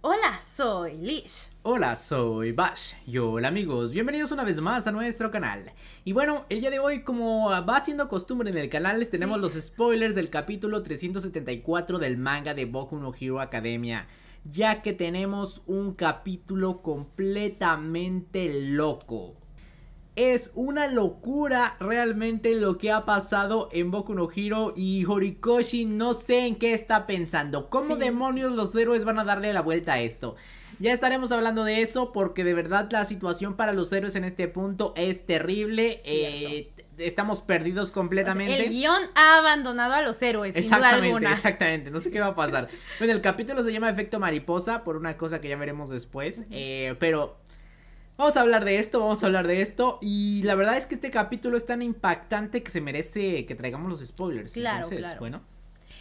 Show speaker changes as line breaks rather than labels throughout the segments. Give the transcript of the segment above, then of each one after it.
Hola, soy Lish. Hola, soy Bash. Y hola amigos, bienvenidos una vez más a nuestro canal. Y bueno, el día de hoy, como va siendo costumbre en el canal, les tenemos los spoilers del capítulo 374 del manga de Boku no Hero Academia. Ya que tenemos un capítulo completamente loco. Es una locura realmente lo que ha pasado en Boku no Hiro y Horikoshi no sé en qué está pensando. ¿Cómo demonios los héroes van a darle la vuelta a esto? Ya estaremos hablando de eso porque de verdad la situación para los héroes en este punto es terrible. Eh, estamos perdidos completamente. el
guión ha abandonado a los héroes, exactamente,
Exactamente, no sé qué va a pasar. bueno, el capítulo se llama Efecto Mariposa por una cosa que ya veremos después. Eh, pero Vamos a hablar de esto, vamos a hablar de esto. Y la verdad es que este capítulo es tan impactante que se merece que traigamos los spoilers. Claro, claro. bueno.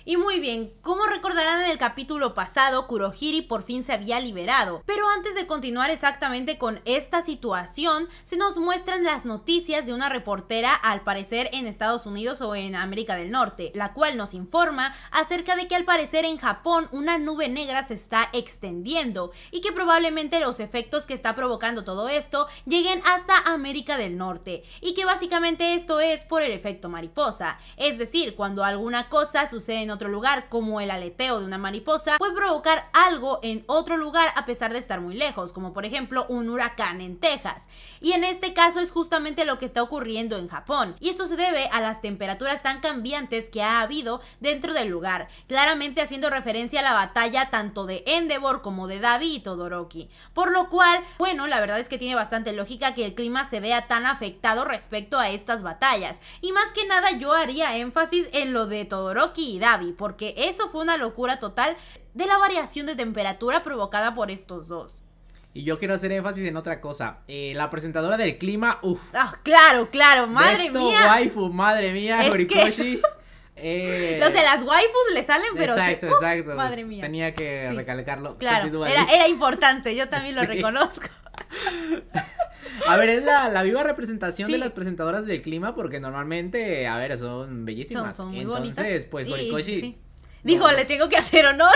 Y
muy bien, como recordarán en el capítulo pasado, Kurohiri por fin se había liberado. Pero antes de continuar exactamente con esta situación, se nos muestran las noticias de una reportera, al parecer en Estados Unidos o en América del Norte, la cual nos informa acerca de que al parecer en Japón una nube negra se está extendiendo y que probablemente los efectos que está provocando todo esto lleguen hasta América del Norte y que básicamente esto es por el efecto mariposa, es decir, cuando alguna cosa sucede en otro lugar, como el aleteo de una mariposa, puede provocar algo en otro lugar a pesar de estar muy lejos, como por ejemplo un huracán en Texas. Y en este caso es justamente lo que está ocurriendo en Japón. Y esto se debe a las temperaturas tan cambiantes que ha habido dentro del lugar, claramente haciendo referencia a la batalla tanto de Endeavor como de David y Todoroki. Por lo cual, bueno, la verdad es que tiene bastante lógica que el clima se vea tan afectado respecto a estas batallas. Y más que nada yo haría énfasis en lo de Todoroki y David porque eso fue una locura total de la variación de temperatura provocada por estos dos.
Y yo quiero hacer énfasis en otra cosa. Eh, la presentadora del clima, uff.
Ah, claro, claro, madre esto, mía. waifu,
madre mía, Horikoshi. Eh, las
waifus le salen, pero. Exacto, ¡uh! exacto. Pues,
tenía que recalcarlo. Claro, era,
importante, yo también lo
reconozco. A ver, es la, viva representación de las presentadoras del clima, porque normalmente, a ver, son bellísimas. Son, muy Entonces, bonitas. pues, Horikoshi.
Dijo, le tengo que hacer honor.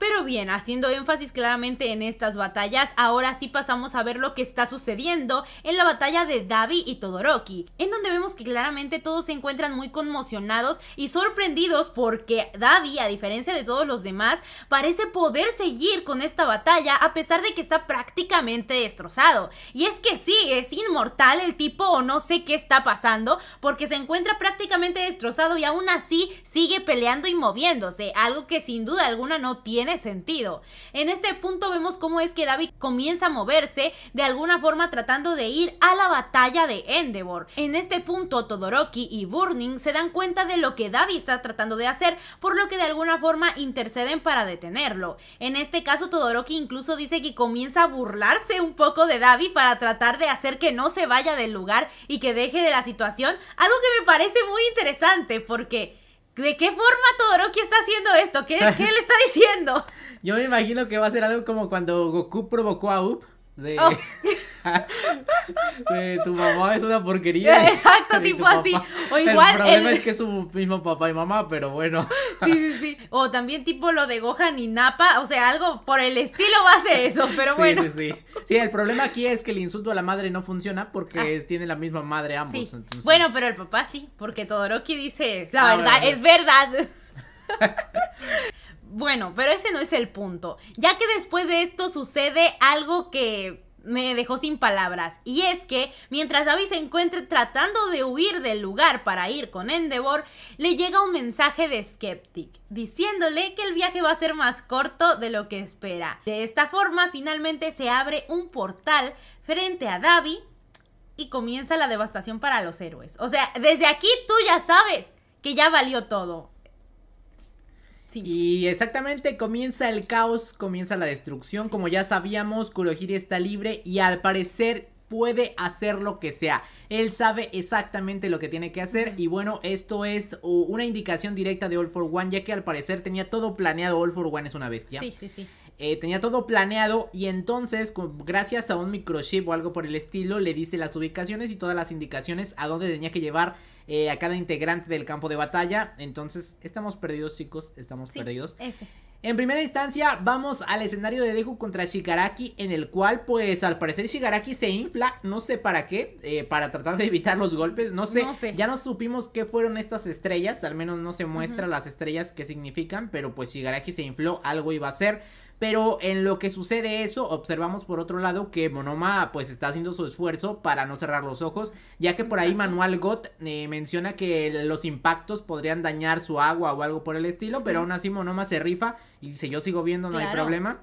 Pero bien, haciendo énfasis claramente en estas batallas, ahora sí pasamos a ver lo que está sucediendo en la batalla de Davi y Todoroki, en donde vemos que claramente todos se encuentran muy conmocionados y sorprendidos porque Davi, a diferencia de todos los demás, parece poder seguir con esta batalla a pesar de que está prácticamente destrozado. Y es que sí, es inmortal el tipo o no sé qué está pasando porque se encuentra prácticamente destrozado y aún así sigue peleando y moviéndose, algo que sin duda alguna no tiene sentido. En este punto vemos cómo es que David comienza a moverse de alguna forma tratando de ir a la batalla de Endeavor. En este punto Todoroki y Burning se dan cuenta de lo que David está tratando de hacer, por lo que de alguna forma interceden para detenerlo. En este caso Todoroki incluso dice que comienza a burlarse un poco de David para tratar de hacer que no se vaya del lugar y que deje de la situación, algo que me parece muy interesante porque ¿De qué forma Todoroki está haciendo esto? ¿Qué, le
está diciendo? Yo me imagino que va a ser algo como cuando Goku provocó a Up. De... Oh. tu mamá es una porquería. Exacto, tipo así. O igual. El problema es que es su mismo papá y mamá, pero bueno. Sí, sí, sí. O también tipo lo de
Gohan y Napa. O sea, algo por el estilo va a ser eso,
pero bueno. Sí, sí, sí. Sí, el problema aquí es que el insulto a la madre no funciona porque ah. tiene la misma madre ambos.
Bueno, pero el papá sí, porque Todoroki dice, la ah, verdad, es verdad. bueno, pero ese no es el punto. Ya que después de esto sucede algo que me dejó sin palabras. Y es que, mientras Davy se encuentre tratando de huir del lugar para ir con Endeavor, le llega un mensaje de Skeptic, diciéndole que el viaje va a ser más corto de lo que espera. De esta forma, finalmente se abre un portal frente a Davi y comienza la devastación para los héroes. O sea, desde aquí tú ya sabes que ya valió todo.
Y exactamente comienza el caos, comienza la destrucción. Como ya sabíamos, Kurohiri está libre y al parecer puede hacer lo que sea. Él sabe exactamente lo que tiene que hacer y bueno, esto es una indicación directa de All for One, ya que al parecer tenía todo planeado. All for One es una bestia. Sí, sí, sí. Eh, tenía todo planeado y entonces, gracias a un microchip o algo por el estilo, le dice las ubicaciones y todas las indicaciones a dónde tenía que llevar eh, a cada integrante del campo de batalla. Entonces, estamos perdidos, chicos, estamos perdidos. En primera instancia, vamos al escenario de Deku contra Shigaraki, en el cual, pues, al parecer Shigaraki se infla, no sé para qué, eh, para tratar de evitar los golpes, no sé, Ya no supimos qué fueron estas estrellas, al menos no se muestra las estrellas que significan, pero pues Shigaraki se infló, algo iba a ser. Pero en lo que sucede eso, observamos por otro lado que Monoma pues está haciendo su esfuerzo para no cerrar los ojos, ya que por ahí Manuel Gott eh, menciona que los impactos podrían dañar su agua o algo por el estilo, pero aún así Monoma se rifa y dice yo sigo viendo, no hay problema.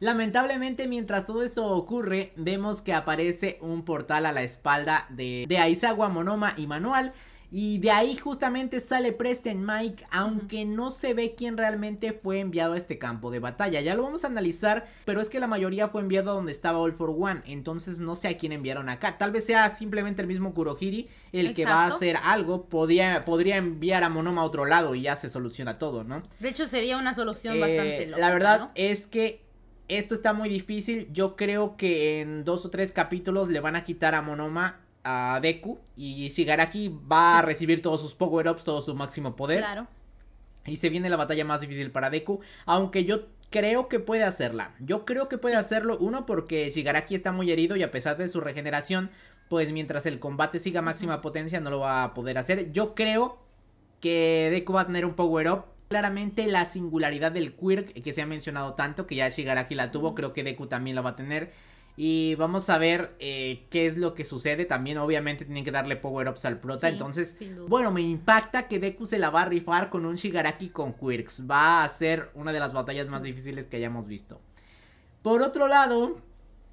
Lamentablemente, mientras todo esto ocurre, vemos que aparece un portal a la espalda de, de Monoma y Manual. Y de ahí justamente sale Preston Mike, aunque no se ve quién realmente fue enviado a este campo de batalla. Ya lo vamos a analizar, pero es que la mayoría fue enviado a donde estaba All for One, entonces no sé a quién enviaron acá. Tal vez sea simplemente el mismo Kurohiri el que va a hacer algo, podría enviar a Monoma a otro lado y ya se soluciona todo, ¿no?
De hecho sería una solución eh, bastante loca, La
verdad es que esto está muy difícil, yo creo que en dos o tres capítulos le van a quitar a Monoma a Deku y Shigaraki va a recibir todos sus power-ups, todo su máximo poder. Claro. Y se viene la batalla más difícil para Deku, aunque yo creo que puede hacerla. Yo creo que puede hacerlo, uno, porque Shigaraki está muy herido y a pesar de su regeneración, pues mientras el combate siga máxima potencia no lo va a poder hacer. Yo creo que Deku va a tener un power-up. Claramente la singularidad del Quirk que se ha mencionado tanto, que ya Shigaraki la tuvo, creo que Deku también la va a tener. Y vamos a ver eh, qué es lo que sucede. También, obviamente, tienen que darle power-ups al prota. entonces, bueno, me impacta que Deku se la va a rifar con un Shigaraki con Quirks. Va a ser una de las batallas más difíciles que hayamos visto. Por otro lado,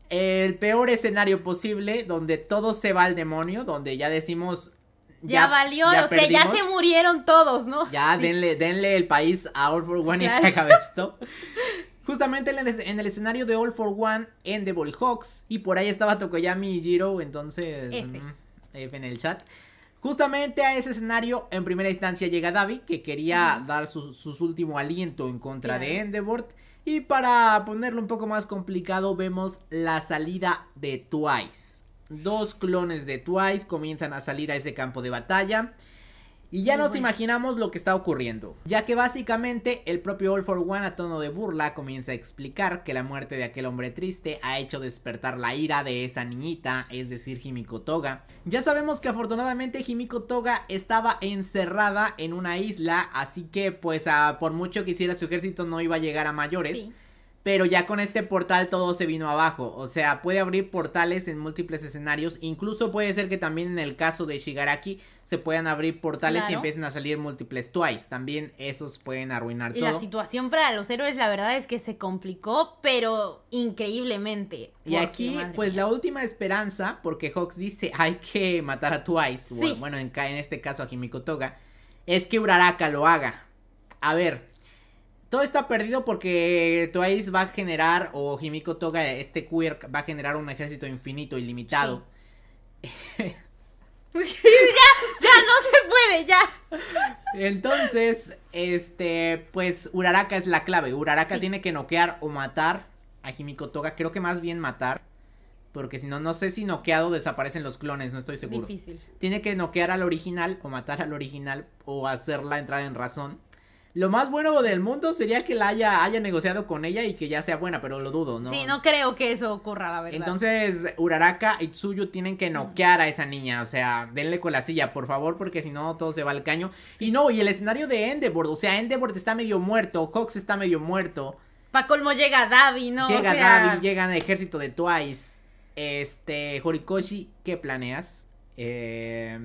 el peor escenario posible, donde todo se va al demonio, donde ya decimos
ya, valió, o sea, ya se
murieron todos, ¿no? Ya denle, denle el país a All for One y esto. Justamente en el, escenario de All for One en The Hawks. Y por ahí estaba Tokoyami y Jiro, entonces. Mm, en el chat. Justamente a ese escenario, en primera instancia llega david que quería dar su, su, último aliento en contra de Endeavor. Y para ponerlo un poco más complicado, vemos la salida de Twice. Dos clones de Twice comienzan a salir a ese campo de batalla. Y ya nos imaginamos lo que está ocurriendo, ya que básicamente el propio All for One a tono de burla comienza a explicar que la muerte de aquel hombre triste ha hecho despertar la ira de esa niñita, es decir, Himiko Toga. Ya sabemos que afortunadamente Himiko Toga estaba encerrada en una isla, así que pues por mucho que hiciera su ejército no iba a llegar a mayores pero ya con este portal todo se vino abajo, o sea, puede abrir portales en múltiples escenarios, incluso puede ser que también en el caso de Shigaraki se puedan abrir portales y empiecen a salir múltiples twice, también esos pueden arruinar y La
situación para los héroes la verdad es que se complicó, pero increíblemente. Y aquí
pues la última esperanza, porque Hawks dice hay que matar a twice, bueno, en, en este caso a Kimiko Toga, es que Uraraka lo haga. A ver, todo está perdido porque Twice va a generar, o Himiko Toga, este Quirk, va a generar un ejército infinito, ilimitado. ya, ya no se puede, ya. Entonces, este, pues Uraraka es la clave. Uraraka tiene que noquear o matar a Himiko Toga. Creo que más bien matar. Porque si no, no sé si noqueado desaparecen los clones, no estoy seguro. Difícil. Tiene que noquear al original o matar al original o hacer la entrada en razón. Lo más bueno del mundo sería que la haya, haya negociado con ella y que ya sea buena, pero lo dudo, ¿no? Sí,
no creo que eso ocurra, la verdad.
Entonces, Uraraka y Tsuyu tienen que noquear a esa niña, o sea, denle con la silla, por favor, porque si no, todo se va al caño. Y no, y el escenario de Endeavor, o sea, Endeavor está medio muerto, Cox está medio muerto.
Pa' colmo llega Davi, ¿no? Llega Davi,
llegan el ejército de Twice. Este, Horikoshi, ¿qué planeas? Eh,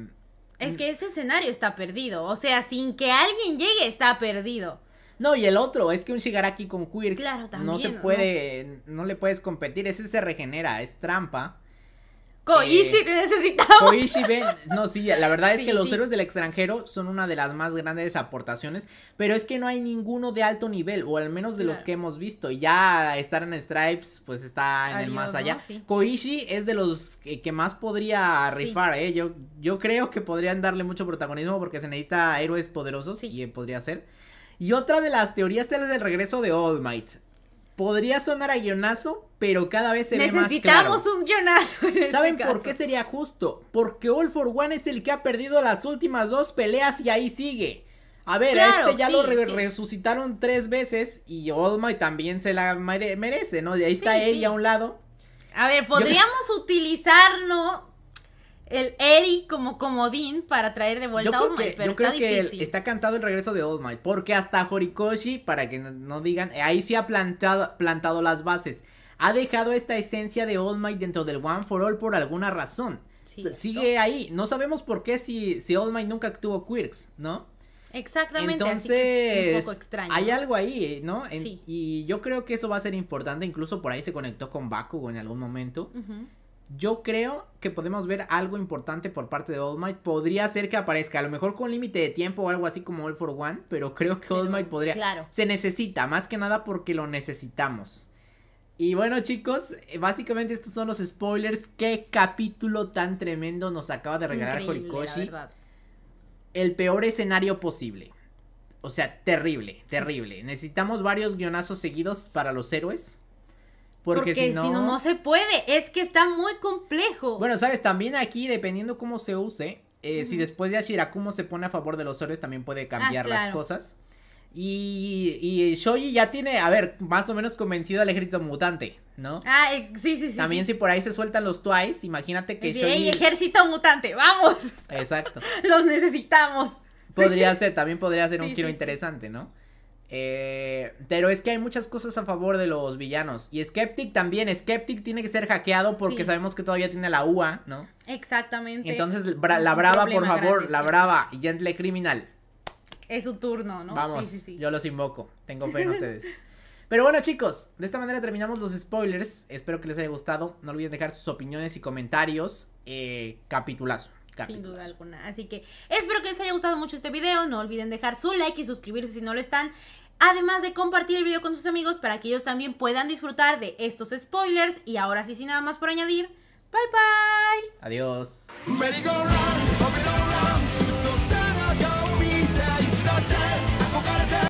es mm. que ese escenario está perdido. O sea, sin que alguien llegue, está perdido.
No, y el otro, es que un Shigaraki con Quirks no se puede, ¿no? le puedes competir, ese se regenera, es trampa. Koishi, ¿qué eh, necesitamos. Koishi, No, sí, la verdad es que los héroes del extranjero son una de las más grandes aportaciones, pero es que no hay ninguno de alto nivel, o al menos de los que hemos visto. Ya estar en Stripes, pues está en el más allá. Koishi es de los que, más podría rifar, ¿eh? Yo, yo creo que podrían darle mucho protagonismo porque se necesita héroes poderosos y podría ser. Y otra de las teorías es la del regreso de All Might. Podría sonar a guionazo, pero cada vez se más claro. un guionazo. Este ¿Saben por qué sería justo? Porque All for One es el que ha perdido las últimas dos peleas y ahí sigue. A ver, este ya lo resucitaron tres veces y Might también se la merece, ¿no? Y ahí está él y a un lado. A ver, podríamos utilizarlo el Eri como comodín para traer de vuelta a All Might, pero yo creo está que está cantado el regreso de All Might, porque hasta Horikoshi, para que no, digan, eh, ahí sí ha plantado, plantado las bases. Ha dejado esta esencia de All Might dentro del One for All por alguna razón. sigue ahí. No sabemos por qué si, si Might nunca actuó Quirks, ¿no?
Exactamente. Entonces, es un poco extraño. hay
algo ahí, ¿no? Y yo creo que eso va a ser importante. Incluso por ahí se conectó con Bakugo en algún momento. Yo creo que podemos ver algo importante por parte de All Might. Podría ser que aparezca, a lo mejor con límite de tiempo o algo así como All for One, pero creo que Old All Might podría. Claro. Se necesita, más que nada porque lo necesitamos. Y bueno, chicos, eh, básicamente estos son los spoilers. Qué capítulo tan tremendo nos acaba de regalar Horikoshi. El peor escenario posible. O sea, terrible, terrible. Necesitamos varios guionazos seguidos para los héroes. Porque, si no, no se
puede, es que está muy complejo. Bueno,
sabes, también aquí, dependiendo cómo se use, eh, si después de Ashirakumo se pone a favor de los héroes también puede cambiar las cosas. Y, y Shoji ya tiene, a ver, más o menos convencido al ejército mutante, ¿no?
Ah, eh, sí, sí, sí. También si
por ahí se sueltan los Twice, imagínate que Shoji... ¡Ey, ejército mutante, vamos! Exacto. los necesitamos. Podría ser, también podría ser un giro interesante, ¿no? Eh, pero es que hay muchas cosas a favor de los villanos. Y Skeptic también. Skeptic tiene que ser hackeado porque sabemos que todavía tiene la UA, ¿no?
Exactamente. Entonces, la brava, por favor, la brava.
Gentle Criminal.
Es su turno, ¿no? Vamos,
yo los invoco. Tengo fe en ustedes. Pero bueno chicos, de esta manera terminamos los spoilers. Espero que les haya gustado. No olviden dejar sus opiniones y comentarios. Eh, capitulazo. Sin
duda alguna. Así que espero que les haya gustado mucho este video. No olviden dejar su like y suscribirse si no lo están. Además de compartir el video con sus amigos para que ellos también puedan disfrutar de estos spoilers. Y ahora sí, sin nada más por añadir, bye bye.
Adiós.